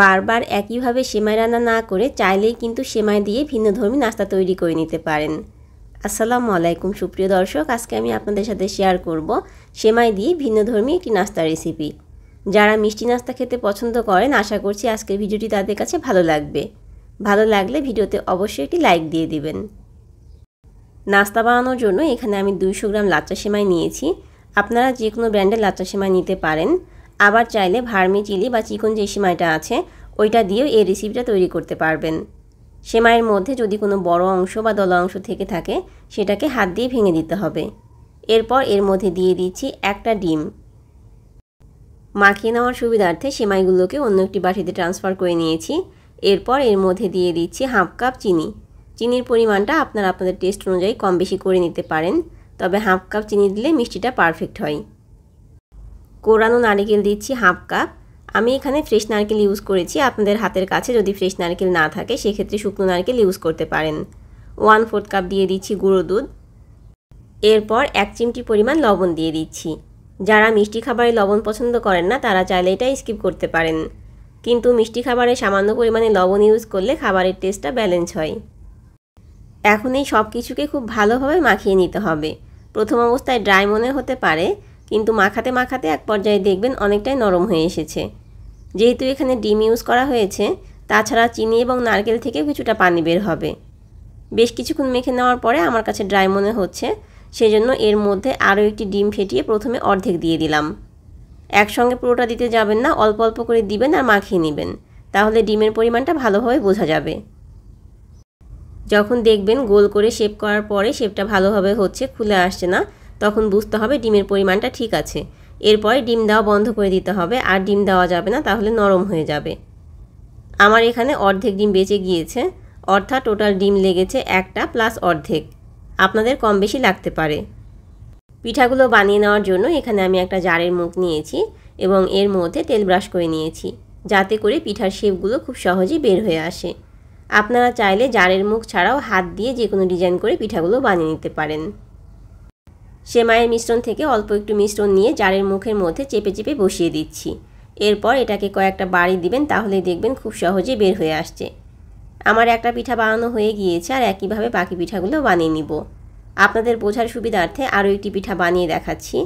বারবার একইভাবে সেমাই রান্না না করে চাইলেই কিন্তু সেমাই দিয়ে ভিন্নধর্মী নাস্তা তৈরি করে নিতে পারেন আসসালামু আলাইকুম সুপ্রিয় দর্শক আজকে আমি আপনাদের সাথে শেয়ার করব সেমাই দিয়ে ভিন্নধর্মী একটি নাস্তা রেসিপি যারা মিষ্টি নাস্তা খেতে পছন্দ করেন আশা করছি আজকের ভিডিওটি তাদের কাছে ভালো লাগবে ভালো লাগলে ভিডিওতে অবশ্যই একটি লাইক দিয়ে দিবেন নাস্তা বানানোর জন্য এখানে আমি দুইশো গ্রাম লাচ্চা সেমাই নিয়েছি আপনারা যে কোনো ব্র্যান্ডের লাচ্চা সেমাই নিতে পারেন আবার চাইলে ভার্মি চিলি বা চিকন যে সেমাইটা আছে ওইটা দিয়েও এই রেসিপিটা তৈরি করতে পারবেন সেমাইয়ের মধ্যে যদি কোনো বড় অংশ বা দলা অংশ থেকে থাকে সেটাকে হাত দিয়ে ভেঙে দিতে হবে এরপর এর মধ্যে দিয়ে দিচ্ছি একটা ডিম মাখিয়ে নেওয়ার সুবিধার্থে সেমাইগুলোকে অন্য একটি বাটিতে ট্রান্সফার করে নিয়েছি এরপর এর মধ্যে দিয়ে দিচ্ছি হাফ কাপ চিনি চিনির পরিমাণটা আপনারা আপনাদের টেস্ট অনুযায়ী কম বেশি করে নিতে পারেন তবে হাফ কাপ চিনি দিলে মিষ্টিটা পারফেক্ট হয় কোরানো নারিকেল দিচ্ছি হাফ কাপ আমি এখানে ফ্রেশ নারকেল ইউজ করেছি আপনাদের হাতের কাছে যদি ফ্রেশ নারকেল না থাকে সেক্ষেত্রে শুকনো নারকেল ইউজ করতে পারেন ওয়ান ফোর্থ কাপ দিয়ে দিচ্ছি গুঁড়ো দুধ এরপর এক চিমটি পরিমাণ লবণ দিয়ে দিচ্ছি যারা মিষ্টি খাবারে লবণ পছন্দ করেন না তারা চাইলে এটা স্কিপ করতে পারেন কিন্তু মিষ্টি খাবারে সামান্য পরিমাণে লবণ ইউজ করলে খাবারের টেস্টটা ব্যালেন্স হয় এখন এই সব কিছুকে খুব ভালোভাবে মাখিয়ে নিতে হবে প্রথম অবস্থায় ড্রাই মনে হতে পারে কিন্তু মাখাতে মাখাতে এক পর্যায়ে দেখবেন অনেকটাই নরম হয়ে এসেছে যেহেতু এখানে ডিম ইউজ করা হয়েছে তাছাড়া চিনি এবং নারকেল থেকে কিছুটা পানি বের হবে বেশ কিছুক্ষণ মেখে নেওয়ার পরে আমার কাছে ড্রাই মনে হচ্ছে সেজন্য এর মধ্যে আরও একটি ডিম ফেটিয়ে প্রথমে অর্ধেক দিয়ে দিলাম একসঙ্গে পুরোটা দিতে যাবেন না অল্প অল্প করে দিবেন আর মাখিয়ে নেবেন তাহলে ডিমের পরিমাণটা ভালোভাবে বোঝা যাবে যখন দেখবেন গোল করে শেপ করার পরে শেপটা ভালোভাবে হচ্ছে খুলে আসছে না তখন বুঝতে হবে ডিমের পরিমাণটা ঠিক আছে এরপরে ডিম দেওয়া বন্ধ করে দিতে হবে আর ডিম দেওয়া যাবে না তাহলে নরম হয়ে যাবে আমার এখানে অর্ধেক ডিম বেঁচে গিয়েছে অর্থাৎ টোটাল ডিম লেগেছে একটা প্লাস অর্ধেক আপনাদের কম বেশি লাগতে পারে পিঠাগুলো বানিয়ে নেওয়ার জন্য এখানে আমি একটা জারের মুখ নিয়েছি এবং এর মধ্যে তেল ব্রাশ করে নিয়েছি যাতে করে পিঠার শেপগুলো খুব সহজেই বের হয়ে আসে আপনারা চাইলে জারের মুখ ছাড়াও হাত দিয়ে যে কোনো ডিজাইন করে পিঠাগুলো বানিয়ে নিতে পারেন সে মায়ের মিশ্রণ থেকে অল্প একটু মিশ্রণ নিয়ে জারের মুখের মধ্যে চেপে চেপে বসিয়ে দিচ্ছি এরপর এটাকে কয়েকটা বাড়ি দিবেন তাহলে দেখবেন খুব সহজে বের হয়ে আসছে আমার একটা পিঠা বানানো হয়ে গিয়েছে আর একইভাবে বাকি পিঠাগুলো বানিয়ে নিব আপনাদের বোঝার সুবিধার্থে আরও একটি পিঠা বানিয়ে দেখাচ্ছি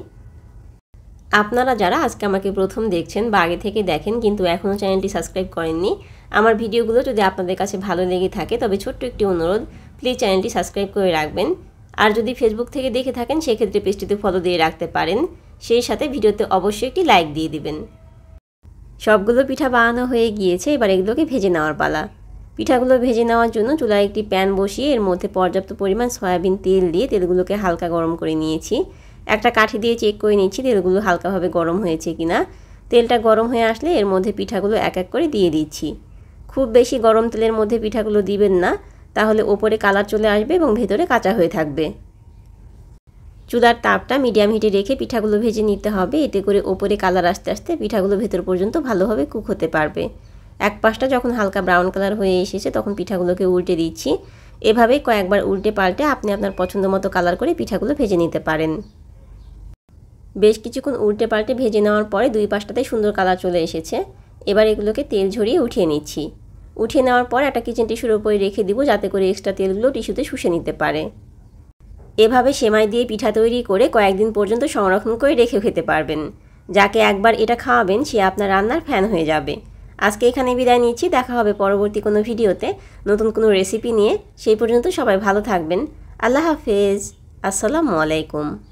আপনারা যারা আজকে আমাকে প্রথম দেখছেন বা আগে থেকে দেখেন কিন্তু এখনও চ্যানেলটি সাবস্ক্রাইব করেননি আমার ভিডিওগুলো যদি আপনাদের কাছে ভালো লেগে থাকে তবে ছোট্ট একটি অনুরোধ প্লিজ চ্যানেলটি সাবস্ক্রাইব করে রাখবেন আর যদি ফেসবুক থেকে দেখে থাকেন সেক্ষেত্রে পেজটিতে ফলো দিয়ে রাখতে পারেন সেই সাথে ভিডিওতে অবশ্যই একটি লাইক দিয়ে দিবেন সবগুলো পিঠা বানানো হয়ে গিয়েছে এবার এগুলোকে ভেজে নেওয়ার পালা পিঠাগুলো ভেজে নেওয়ার জন্য চুলায় একটি প্যান বসিয়ে এর মধ্যে পর্যাপ্ত পরিমাণ সয়াবিন তেল দিয়ে তেলগুলোকে হালকা গরম করে নিয়েছি একটা কাঠি দিয়ে চেক করে নিয়েছি তেলগুলো হালকাভাবে গরম হয়েছে কিনা তেলটা গরম হয়ে আসলে এর মধ্যে পিঠাগুলো এক এক করে দিয়ে দিচ্ছি খুব বেশি গরম তেলের মধ্যে পিঠাগুলো দিবেন না তাহলে ওপরে কালার চলে আসবে এবং ভেতরে কাঁচা হয়ে থাকবে চুলার তাপটা মিডিয়াম হিটে রেখে পিঠাগুলো ভেজে নিতে হবে এতে করে ওপরে কালার আস্তে আস্তে পিঠাগুলো ভেতর পর্যন্ত ভালোভাবে কুক হতে পারবে এক পাশটা যখন হালকা ব্রাউন কালার হয়ে এসেছে তখন পিঠাগুলোকে উল্টে দিচ্ছি এভাবেই কয়েকবার উল্টে পাল্টে আপনি আপনার পছন্দ মতো কালার করে পিঠাগুলো ভেজে নিতে পারেন বেশ কিছুক্ষণ উল্টে পাল্টে ভেজে নেওয়ার পরে দুই পাশটাতে সুন্দর কালার চলে এসেছে এবার এগুলোকে তেল ঝরিয়ে উঠিয়ে নিচ্ছি উঠিয়ে নেওয়ার পর একটা কিচেন টিস্যুর উপরে রেখে দিব যাতে করে এক্সট্রা তেলগুলো টিস্যুতে শুষে নিতে পারে এভাবে সেমাই দিয়ে পিঠা তৈরি করে কয়েকদিন পর্যন্ত সংরক্ষণ করে রেখে খেতে পারবেন যাকে একবার এটা খাওয়াবেন সে আপনার রান্নার ফ্যান হয়ে যাবে আজকে এখানে বিদায় নিচ্ছি দেখা হবে পরবর্তী কোনো ভিডিওতে নতুন কোনো রেসিপি নিয়ে সেই পর্যন্ত সবাই ভালো থাকবেন আল্লাহ হাফেজ আসসালামু আলাইকুম